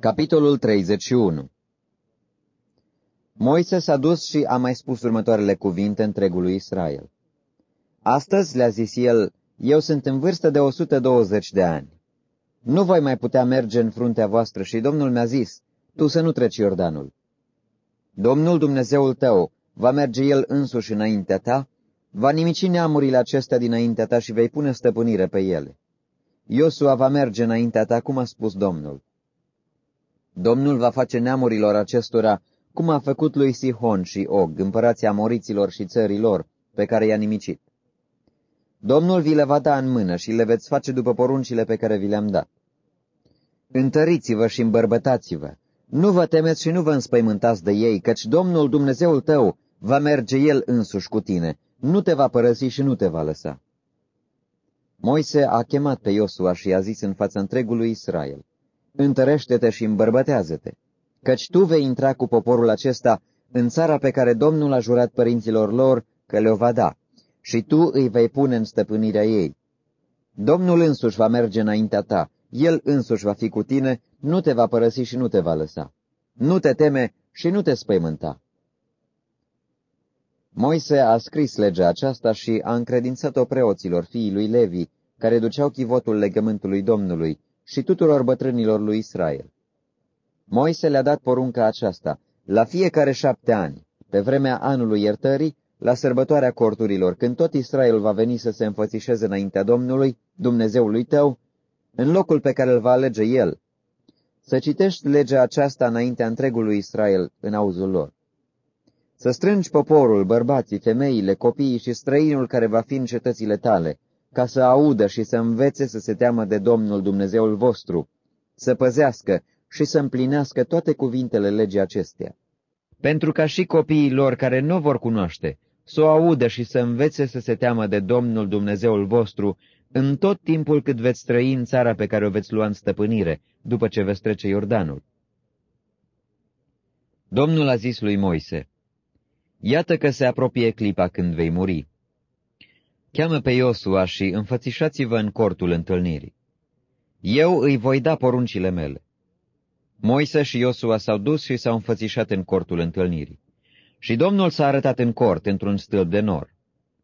Capitolul 31 Moise s-a dus și a mai spus următoarele cuvinte întregului Israel. Astăzi le-a zis el, eu sunt în vârstă de 120 de ani. Nu voi mai putea merge în fruntea voastră și Domnul mi-a zis, tu să nu treci Iordanul. Domnul Dumnezeul tău va merge el însuși înaintea ta, va nimici neamurile acestea dinaintea ta și vei pune stăpânire pe ele. Iosua va merge înaintea ta, cum a spus Domnul. Domnul va face neamurilor acestora, cum a făcut lui Sihon și Og, împărații amoriților și țărilor, pe care i-a nimicit. Domnul vi le va da în mână și le veți face după poruncile pe care vi le-am dat. Întăriți-vă și îmbărbătați-vă, nu vă temeți și nu vă înspăimântați de ei, căci Domnul Dumnezeul tău va merge El însuși cu tine, nu te va părăsi și nu te va lăsa. Moise a chemat pe Iosua și a zis în fața întregului Israel, întărește-te și îmbărbătează-te, căci tu vei intra cu poporul acesta în țara pe care Domnul a jurat părinților lor că le-o va da, și tu îi vei pune în stăpânirea ei. Domnul însuși va merge înaintea ta, El însuși va fi cu tine, nu te va părăsi și nu te va lăsa. Nu te teme și nu te spăimânta. Moise a scris legea aceasta și a încredințat-o preoților fiii lui Levi, care duceau chivotul legământului Domnului, și tuturor bătrânilor lui Israel. Moise le-a dat porunca aceasta, la fiecare șapte ani, pe vremea anului iertării, la sărbătoarea corturilor, când tot Israel va veni să se înfățișeze înaintea Domnului, Dumnezeului tău, în locul pe care îl va alege el, să citești legea aceasta înaintea întregului Israel în auzul lor. Să strângi poporul, bărbații, femeile, copiii și străinul care va fi în cetățile tale, ca să audă și să învețe să se teamă de Domnul Dumnezeul vostru, să păzească și să împlinească toate cuvintele legii acesteia. Pentru ca și copiii lor care nu vor cunoaște, să o audă și să învețe să se teamă de Domnul Dumnezeul vostru în tot timpul cât veți trăi în țara pe care o veți lua în stăpânire, după ce veți trece Iordanul. Domnul a zis lui Moise, Iată că se apropie clipa când vei muri cheamă pe Iosua și înfățișați-vă în cortul întâlnirii. Eu îi voi da poruncile mele. Moise și Iosua s-au dus și s-au înfățișat în cortul întâlnirii. Și Domnul s-a arătat în cort, într-un stâlp de nor.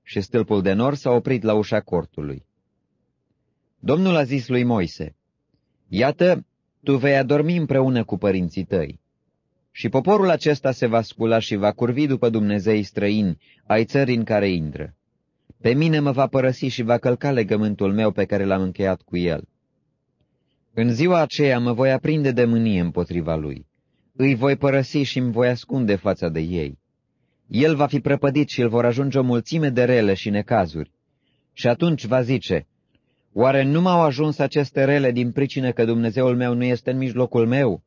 Și stâlpul de nor s-a oprit la ușa cortului. Domnul a zis lui Moise, Iată, tu vei adormi împreună cu părinții tăi. Și poporul acesta se va scula și va curvi după Dumnezei străini ai țării în care intră. Pe mine mă va părăsi și va călca legământul meu pe care l-am încheiat cu el. În ziua aceea mă voi aprinde de mânie împotriva lui. Îi voi părăsi și îmi voi ascunde fața de ei. El va fi prăpădit și îl vor ajunge o mulțime de rele și necazuri. Și atunci va zice, Oare nu m-au ajuns aceste rele din pricină că Dumnezeul meu nu este în mijlocul meu?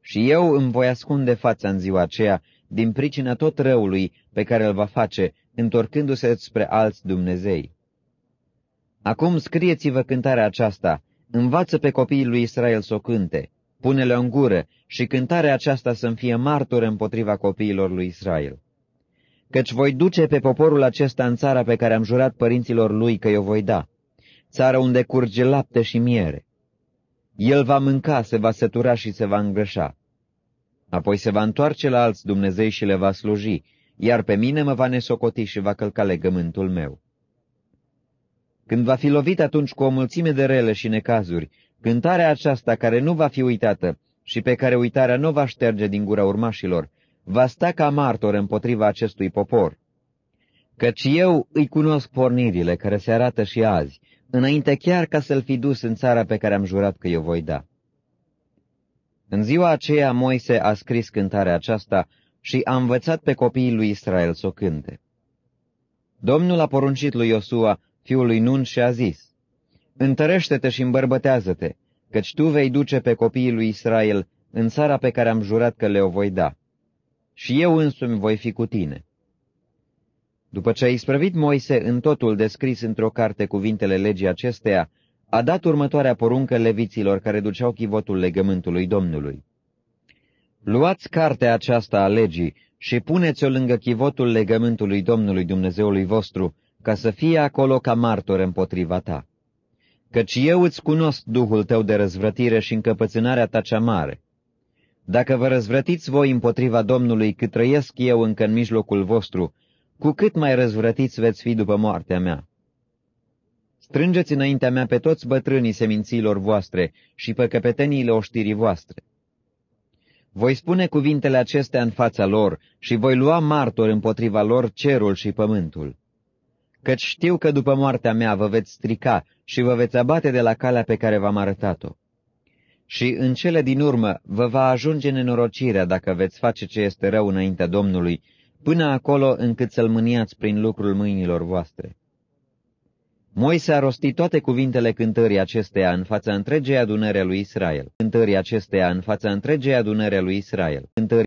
Și eu îmi voi ascunde fața în ziua aceea, din pricina tot răului pe care îl va face întorcându-se spre alți Dumnezei. Acum scrieți-vă cântarea aceasta, învață pe copiii lui Israel să o cânte, pune-le în gură și cântarea aceasta să-mi fie martor împotriva copiilor lui Israel. Căci voi duce pe poporul acesta în țara pe care am jurat părinților lui că i-o voi da, țara unde curge lapte și miere. El va mânca, se va sătura și se va îngrășa. Apoi se va întoarce la alți Dumnezei și le va sluji, iar pe mine mă va nesocoti și va călca legământul meu. Când va fi lovit atunci cu o mulțime de rele și necazuri, cântarea aceasta care nu va fi uitată și pe care uitarea nu va șterge din gura urmașilor, va sta ca martor împotriva acestui popor. Căci eu îi cunosc pornirile care se arată și azi, înainte chiar ca să-l fi dus în țara pe care am jurat că eu voi da. În ziua aceea Moise a scris cântarea aceasta și a învățat pe copiii lui Israel să o cânte. Domnul a poruncit lui Iosua, fiul lui Nun, și a zis, Întărește-te și îmbărbătează-te, căci tu vei duce pe copiii lui Israel în țara pe care am jurat că le-o voi da. Și eu însumi voi fi cu tine. După ce a isprăvit Moise în totul descris într-o carte cuvintele legii acesteia, a dat următoarea poruncă leviților care duceau chivotul legământului Domnului. Luați cartea aceasta a legii și puneți-o lângă chivotul legământului Domnului Dumnezeului vostru, ca să fie acolo ca martor împotriva ta. Căci eu îți cunosc duhul tău de răzvrătire și încăpățânarea ta cea mare. Dacă vă răzvrătiți voi împotriva Domnului cât trăiesc eu încă în mijlocul vostru, cu cât mai răzvrătiți veți fi după moartea mea. Strângeți înaintea mea pe toți bătrânii seminților voastre și pe căpeteniile oștirii voastre. Voi spune cuvintele acestea în fața lor și voi lua martor împotriva lor cerul și pământul. Căci știu că după moartea mea vă veți strica și vă veți abate de la calea pe care v-am arătat-o. Și în cele din urmă vă va ajunge nenorocirea dacă veți face ce este rău înaintea Domnului, până acolo încât să-l mâniați prin lucrul mâinilor voastre. Moise a rostit toate cuvintele cântării acesteia în fața întregei adunări a lui Israel. Cântării acesteia în fața întregei adunări a lui Israel. Cântării